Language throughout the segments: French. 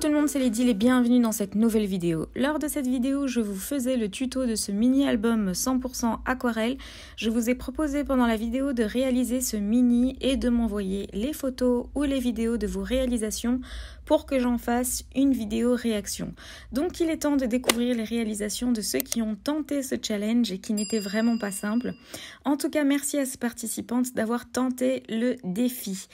tout le monde, c'est Lady et bienvenue dans cette nouvelle vidéo. Lors de cette vidéo, je vous faisais le tuto de ce mini-album 100% aquarelle. Je vous ai proposé pendant la vidéo de réaliser ce mini et de m'envoyer les photos ou les vidéos de vos réalisations pour que j'en fasse une vidéo réaction. Donc il est temps de découvrir les réalisations de ceux qui ont tenté ce challenge et qui n'était vraiment pas simple. En tout cas, merci à ces participantes d'avoir tenté le défi.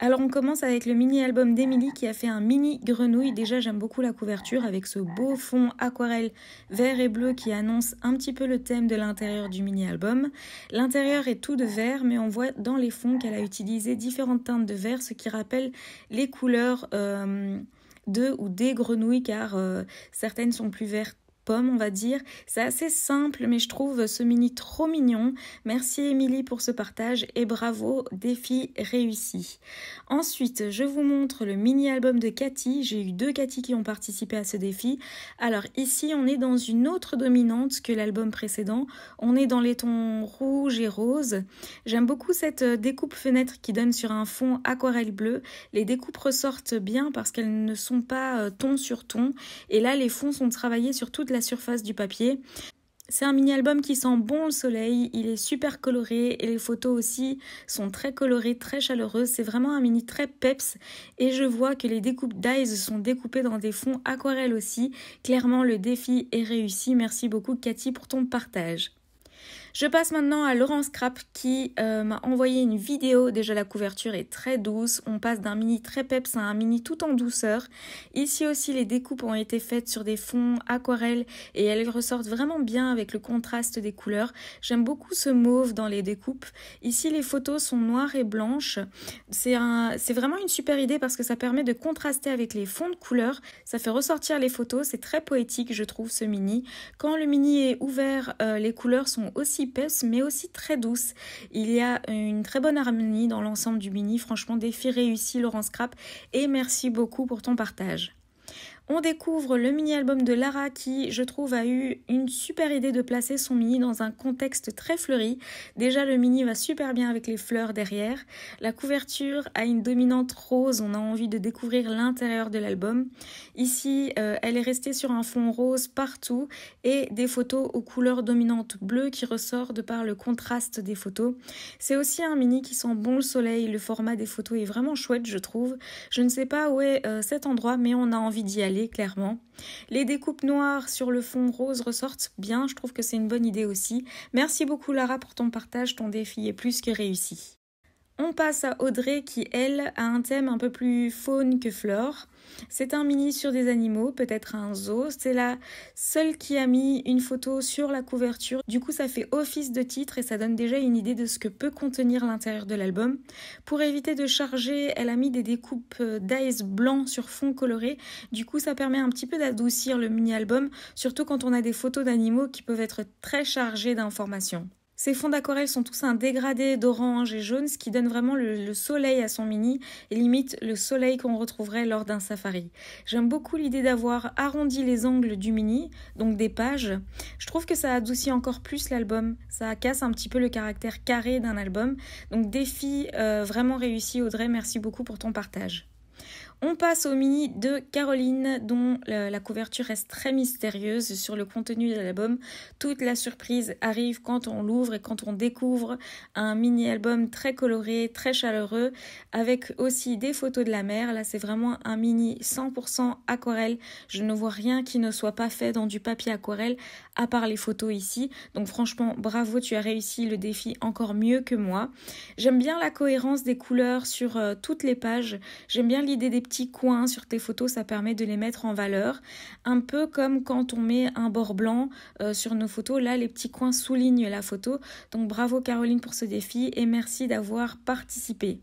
Alors on commence avec le mini-album d'Emily qui a fait un mini grenouille. Déjà j'aime beaucoup la couverture avec ce beau fond aquarelle vert et bleu qui annonce un petit peu le thème de l'intérieur du mini-album. L'intérieur est tout de vert mais on voit dans les fonds qu'elle a utilisé différentes teintes de vert ce qui rappelle les couleurs euh, de ou des grenouilles car euh, certaines sont plus vertes on va dire. C'est assez simple, mais je trouve ce mini trop mignon. Merci Émilie pour ce partage et bravo, défi réussi. Ensuite, je vous montre le mini album de Cathy. J'ai eu deux Cathy qui ont participé à ce défi. Alors ici, on est dans une autre dominante que l'album précédent. On est dans les tons rouge et rose. J'aime beaucoup cette euh, découpe fenêtre qui donne sur un fond aquarelle bleu Les découpes ressortent bien parce qu'elles ne sont pas euh, ton sur ton. Et là, les fonds sont travaillés sur toute la surface du papier. C'est un mini-album qui sent bon le soleil, il est super coloré et les photos aussi sont très colorées, très chaleureuses. C'est vraiment un mini très peps et je vois que les découpes d'Eyes sont découpées dans des fonds aquarelles aussi. Clairement, le défi est réussi. Merci beaucoup Cathy pour ton partage. Je passe maintenant à Laurence Crapp qui euh, m'a envoyé une vidéo. Déjà la couverture est très douce. On passe d'un mini très peps à un mini tout en douceur. Ici aussi les découpes ont été faites sur des fonds aquarelles et elles ressortent vraiment bien avec le contraste des couleurs. J'aime beaucoup ce mauve dans les découpes. Ici les photos sont noires et blanches. C'est vraiment une super idée parce que ça permet de contraster avec les fonds de couleurs. Ça fait ressortir les photos. C'est très poétique je trouve ce mini. Quand le mini est ouvert, euh, les couleurs sont aussi mais aussi très douce. Il y a une très bonne harmonie dans l'ensemble du mini. Franchement, défi réussi Laurent Scrap et merci beaucoup pour ton partage. On découvre le mini-album de Lara qui, je trouve, a eu une super idée de placer son mini dans un contexte très fleuri. Déjà, le mini va super bien avec les fleurs derrière. La couverture a une dominante rose, on a envie de découvrir l'intérieur de l'album. Ici, euh, elle est restée sur un fond rose partout et des photos aux couleurs dominantes bleues qui ressortent par le contraste des photos. C'est aussi un mini qui sent bon le soleil, le format des photos est vraiment chouette, je trouve. Je ne sais pas où est euh, cet endroit, mais on a envie d'y aller clairement. Les découpes noires sur le fond rose ressortent bien, je trouve que c'est une bonne idée aussi. Merci beaucoup Lara pour ton partage, ton défi est plus que réussi. On passe à Audrey qui, elle, a un thème un peu plus faune que flore. C'est un mini sur des animaux, peut-être un zoo. C'est la seule qui a mis une photo sur la couverture. Du coup, ça fait office de titre et ça donne déjà une idée de ce que peut contenir l'intérieur de l'album. Pour éviter de charger, elle a mis des découpes d'ice blanc sur fond coloré. Du coup, ça permet un petit peu d'adoucir le mini-album, surtout quand on a des photos d'animaux qui peuvent être très chargées d'informations. Ces fonds d'aquarelle sont tous un dégradé d'orange et jaune, ce qui donne vraiment le, soleil à son mini et limite le soleil qu'on retrouverait lors d'un safari. J'aime beaucoup l'idée d'avoir arrondi les angles du mini, donc des pages. Je trouve que ça adoucit encore plus l'album, ça casse un petit peu le caractère carré d'un album. Donc défi euh, vraiment réussi Audrey, merci beaucoup pour ton partage. On passe au mini de Caroline, dont la couverture reste très mystérieuse sur le contenu de l'album. Toute la surprise arrive quand on l'ouvre et quand on découvre un mini-album très coloré, très chaleureux, avec aussi des photos de la mer. Là, c'est vraiment un mini 100% aquarelle. Je ne vois rien qui ne soit pas fait dans du papier aquarelle, à part les photos ici. Donc franchement, bravo, tu as réussi le défi encore mieux que moi. J'aime bien la cohérence des couleurs sur euh, toutes les pages. J'aime bien l'idée des petits coins sur tes photos, ça permet de les mettre en valeur. Un peu comme quand on met un bord blanc euh, sur nos photos, là les petits coins soulignent la photo. Donc bravo Caroline pour ce défi et merci d'avoir participé.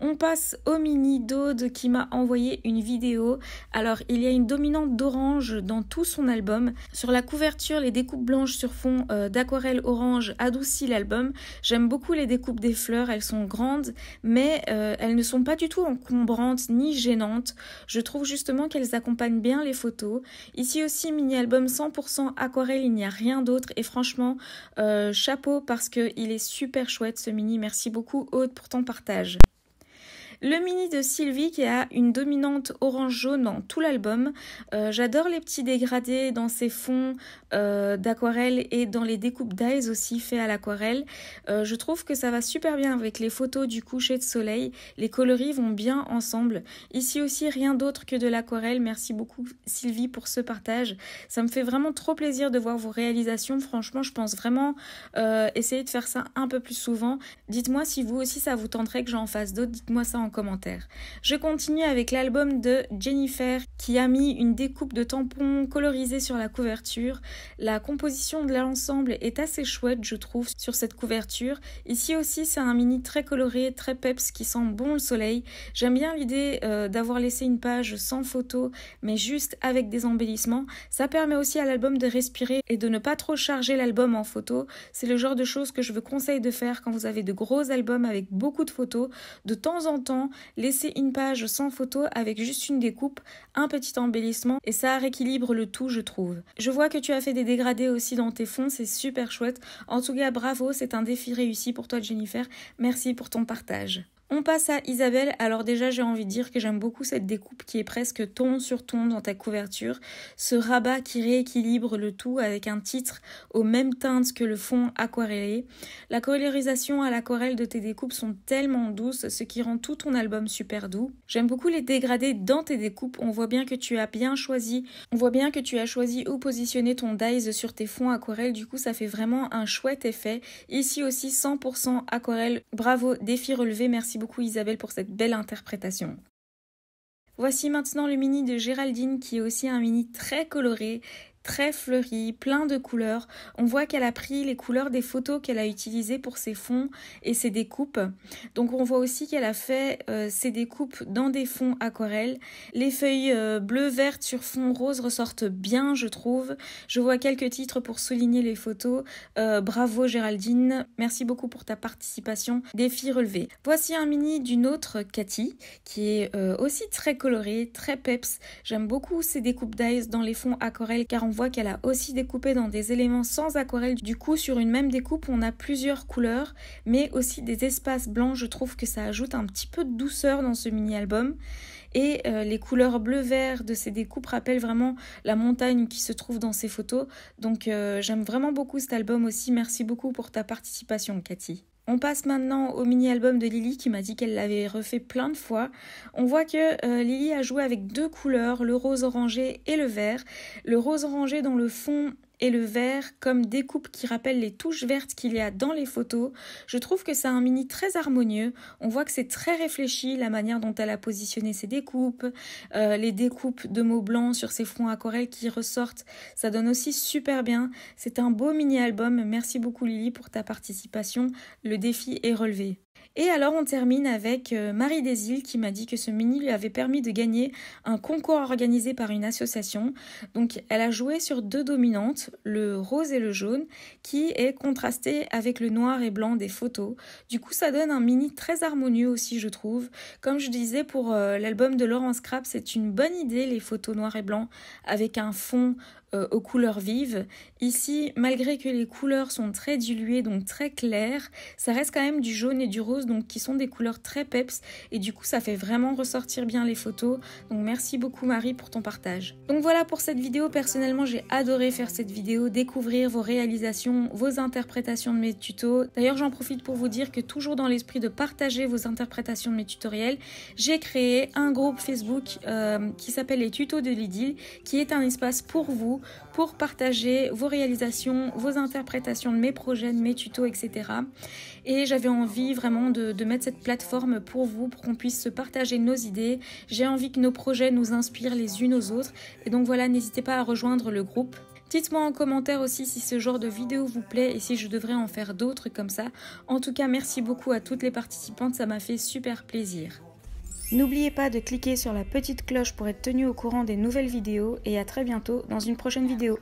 On passe au mini d'Aude qui m'a envoyé une vidéo. Alors il y a une dominante d'orange dans tout son album. Sur la couverture, les découpes blanches sur fond euh, d'aquarelle orange adoucit l'album. J'aime beaucoup les découpes des fleurs, elles sont grandes, mais euh, elles ne sont pas du tout encombrantes ni gênantes. Je trouve justement qu'elles accompagnent bien les photos. Ici aussi, mini-album 100% aquarelle, il n'y a rien d'autre. Et franchement, euh, chapeau parce qu'il est super chouette ce mini. Merci beaucoup Aude pour ton partage. Le mini de Sylvie qui a une dominante orange-jaune dans tout l'album. Euh, j'adore les petits dégradés dans ses fonds euh, d'aquarelle et dans les découpes d'eyes aussi faits à l'aquarelle. Euh, je trouve que ça va super bien avec les photos du coucher de soleil. Les coloris vont bien ensemble. Ici aussi, rien d'autre que de l'aquarelle. Merci beaucoup Sylvie pour ce partage. Ça me fait vraiment trop plaisir de voir vos réalisations. Franchement, je pense vraiment essayer de faire ça un peu plus souvent. Dites-moi si vous aussi ça vous tenterait que j'en fasse d'autres. Dites-moi ça en commentaires. Je continue avec l'album de Jennifer qui a mis une découpe de tampons colorisés sur la couverture. La composition de l'ensemble est assez chouette, je trouve, sur cette couverture. Ici aussi, c'est un mini très coloré, très peps qui sent bon le soleil. J'aime bien l'idée euh, d'avoir laissé une page sans photo, mais juste avec des embellissements. Ça permet aussi à l'album de respirer et de ne pas trop charger l'album en photo. C'est le genre de choses que je vous conseille de faire quand vous avez de gros albums avec beaucoup de photos. De temps en temps, laisser une page sans photo avec juste une découpe, un petit embellissement et ça rééquilibre le tout je trouve. Je vois que tu as fait des dégradés aussi dans tes fonds, c'est super chouette. En tout cas bravo, c'est un défi réussi pour toi Jennifer, merci pour ton partage. On passe à Isabelle. Alors déjà, j'ai envie de dire que j'aime beaucoup cette découpe qui est presque ton sur ton dans ta couverture. Ce rabat qui rééquilibre le tout avec un titre aux mêmes teintes que le fond aquarellé. La colorisation à l'aquarelle de tes découpes sont tellement douces, ce qui rend tout ton album super doux. J'aime beaucoup les dégradés dans tes découpes. On voit bien que tu as bien choisi. On voit bien que tu as choisi où positionner ton dies sur tes fonds aquarelles. Du coup, ça fait vraiment un chouette effet. Ici aussi, 100% aquarelle. Bravo, défi relevé. Merci beaucoup Isabelle pour cette belle interprétation. Voici maintenant le mini de Géraldine qui est aussi un mini très coloré très fleurie, plein de couleurs. On voit qu'elle a pris les couleurs des photos qu'elle a utilisées pour ses fonds et ses découpes. Donc on voit aussi qu'elle a fait euh, ses découpes dans des fonds aquarelles. Les feuilles euh, bleu-verte sur fond rose ressortent bien, je trouve. Je vois quelques titres pour souligner les photos. Euh, bravo Géraldine, merci beaucoup pour ta participation. Défi relevé. Voici un mini d'une autre Cathy, qui est aussi très colorée, très peps. J'aime beaucoup ses découpes d'ice dans les fonds aquarelles car on voit qu'elle a aussi découpé dans des éléments sans aquarelle. Du coup, sur une même découpe, on a plusieurs couleurs, mais aussi des espaces blancs. Je trouve que ça ajoute un petit peu de douceur dans ce mini-album. Et euh, les couleurs bleu-vert de ces découpes rappellent vraiment la montagne qui se trouve dans ces photos. Donc euh, j'aime vraiment beaucoup cet album aussi. Merci beaucoup pour ta participation, Cathy. On passe maintenant au mini-album de Lily qui m'a dit qu'elle l'avait refait plein de fois. On voit que euh, Lily a joué avec deux couleurs, le rose orangé et le vert. Le rose orangé dans le fond et le vert comme découpe qui rappelle les touches vertes qu'il y a dans les photos. Je trouve que c'est un mini très harmonieux. On voit que c'est très réfléchi la manière dont elle a positionné ses découpes, euh, les découpes de mots blancs sur ses fronts aquarelles qui ressortent. Ça donne aussi super bien. C'est un beau mini album. Merci beaucoup Lily pour ta participation. Le défi est relevé. Et alors on termine avec euh, Marie Desil qui m'a dit que ce mini lui avait permis de gagner un concours organisé par une association. Donc elle a joué sur deux dominantes, le rose et le jaune, qui est contrasté avec le noir et blanc des photos. Du coup ça donne un mini très harmonieux aussi je trouve. Comme je disais pour euh, l'album de Laurence Crabbe, c'est une bonne idée les photos noir et blanc avec un fond euh, aux couleurs vives. Ici, malgré que les couleurs sont très diluées, donc très claires, ça reste quand même du jaune et du rose, donc qui sont des couleurs très peps, et du coup ça fait vraiment ressortir bien les photos. Donc merci beaucoup Marie pour ton partage. Donc voilà pour cette vidéo, personnellement j'ai adoré faire cette vidéo, découvrir vos réalisations, vos interprétations de mes tutos. D'ailleurs j'en profite pour vous dire que toujours dans l'esprit de partager vos interprétations de mes tutoriels, j'ai créé un groupe Facebook euh, qui s'appelle les tutos de Lidl qui est un espace pour vous pour partager vos réalisations, vos interprétations de mes projets, de mes tutos, etc. Et j'avais envie vraiment de, de, mettre cette plateforme pour vous, pour qu'on puisse se partager nos idées. J'ai envie que nos projets nous inspirent les unes aux autres. Et donc voilà, n'hésitez pas à rejoindre le groupe. Dites-moi en commentaire aussi si ce genre de vidéo vous plaît et si je devrais en faire d'autres comme ça. En tout cas, merci beaucoup à toutes les participantes, ça m'a fait super plaisir. N'oubliez pas de cliquer sur la petite cloche pour être tenu au courant des nouvelles vidéos et à très bientôt dans une prochaine vidéo.